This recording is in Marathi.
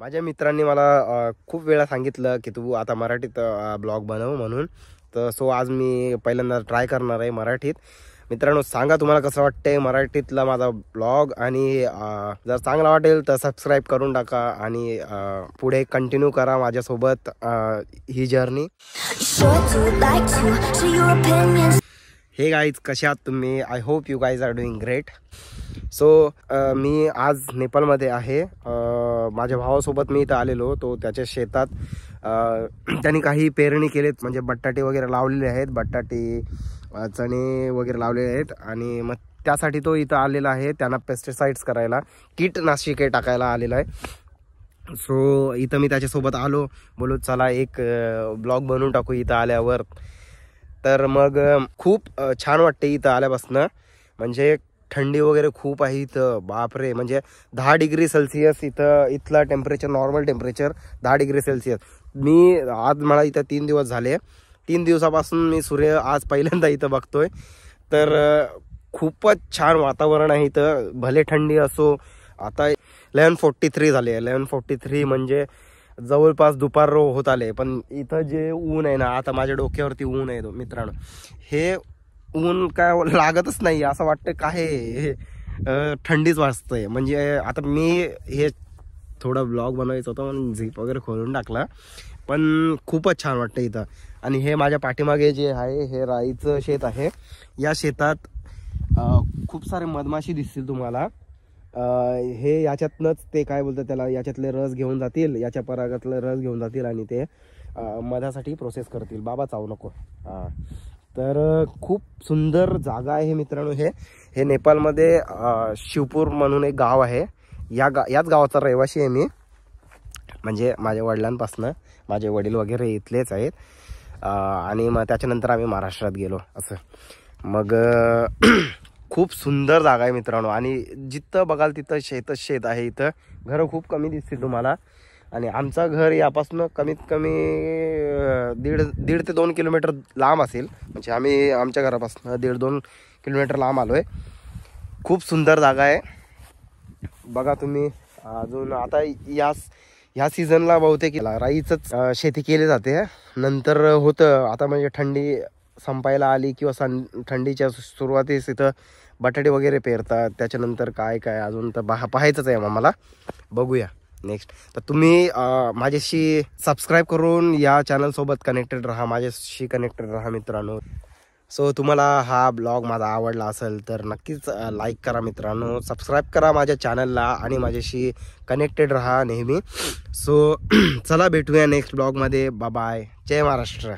माझ्या मित्रांनी मला खूप वेळा सांगितलं की तू आता मराठीत ब्लॉग बनव म्हणून तर सो आज मी पहिल्यांदा ट्राय करणार आहे मराठीत मित्रांनो सांगा तुम्हाला कसं वाटतंय मराठीतला माझा ब्लॉग आणि जर चांगला वाटेल तर सबस्क्राईब करून टाका आणि पुढे कंटिन्यू करा माझ्यासोबत ही जर्नी हे गाईज कशा आहात तुम्ही I hope you guys are doing great so मी आज नेपाळमध्ये आहे माझ्या भावासोबत मी इथं आलेलो तो त्याच्या शेतात त्यांनी काही पेरणी केलेत म्हणजे बटाटे वगैरे लावलेले आहेत बटाटे चणे वगैरे लावलेले आहेत आणि मग त्यासाठी तो इथं आलेला आहे त्यांना पेस्टिसाइड्स करायला कीटनाशिके टाकायला आलेला आहे सो so, इथं मी त्याच्यासोबत आलो बोलू चला एक ब्लॉग बनवून टाकू इथं आल्यावर तर मग खूप छान वाटते इथं आल्यापासनं म्हणजे थंडी वगैरे खूप आहे इथं बापरे म्हणजे दहा डिग्री सेल्सिअस इथं इथला टेम्परेचर नॉर्मल टेम्परेचर दहा डिग्री सेल्सिअस मी आज मला इथं तीन दिवस झाले तीन दिवसापासून मी सूर्य आज पहिल्यांदा इथं बघतोय तर खूपच छान वातावरण आहे इथं भले थंडी असो आता इलेवन फोर्टी थ्री झाले इलेवन फोर्टी थ्री म्हणजे जवळपास दुपार होत आले पण इथं जे ऊन आहे ना आता माझ्या डोक्यावरती ऊन आहे मित्रांनो हे ऊन काय लागतच नाही असं वाटतं काय थंडीच वाजतंय म्हणजे आता मी हे थोडा ब्लॉग बनवायचं होता म्हणून झीप वगैरे खोलून टाकला पण खूपच छान वाटतं इथं आणि हे माझ्या पाठीमागे जे आहे हे राईचं शेत आहे या शेतात खूप सारे मधमाशी दिसतील तुम्हाला हे याच्यातनंच ते काय बोलतात त्याला याच्यातले रस घेऊन जातील याच्या परागातले रस घेऊन जातील आणि ते मधासाठी प्रोसेस करतील बाबा चावू नको तर खूप सुंदर जागा आहे मित्रांनो हे हे नेपाळमध्ये शिवपूर म्हणून एक गाव आहे या गा याच गावाचा रहिवाशी आहे मी म्हणजे माझ्या वडिलांपासनं माझे वडील वगैरे इथलेच आहेत आणि मग त्याच्यानंतर आम्ही महाराष्ट्रात गेलो असं मग खूप सुंदर जागा आहे मित्रांनो आणि जिथं बघाल तिथं शेतच शेत आहे इथं घरं खूप कमी दिसतील तुम्हाला आणि आमचं घर यापासून कमीत कमी दीड दीड ते दोन किलोमीटर लांब असेल म्हणजे आम्ही आमच्या घरापासून दीड दोन किलोमीटर लांब आलो आहे खूप सुंदर जागा आहे बघा तुम्ही अजून आता या ह्या सीझनला बहुतेक राईचंच शेती केली जाते नंतर होतं आता म्हणजे थंडी संपायला आली किंवा सं थंडीच्या सुरुवातीस इथं बटाटे वगैरे पेरतात त्याच्यानंतर काय काय अजून तर बहा पाहायचंच आहे आम्हाला बघूया नेक्स्ट तर तुम्ही माझ्याशी सबस्क्राईब करून या चॅनलसोबत कनेक्टेड राहा माझ्याशी कनेक्टेड राहा मित्रांनो सो तुम्हाला हा ब्लॉग माझा आवडला असेल तर नक्कीच लाईक करा मित्रांनो सबस्क्राईब करा माझ्या चॅनलला आणि माझ्याशी कनेक्टेड राहा नेहमी सो चला भेटूया नेक्स्ट ब्लॉगमध्ये बा बाय जय महाराष्ट्र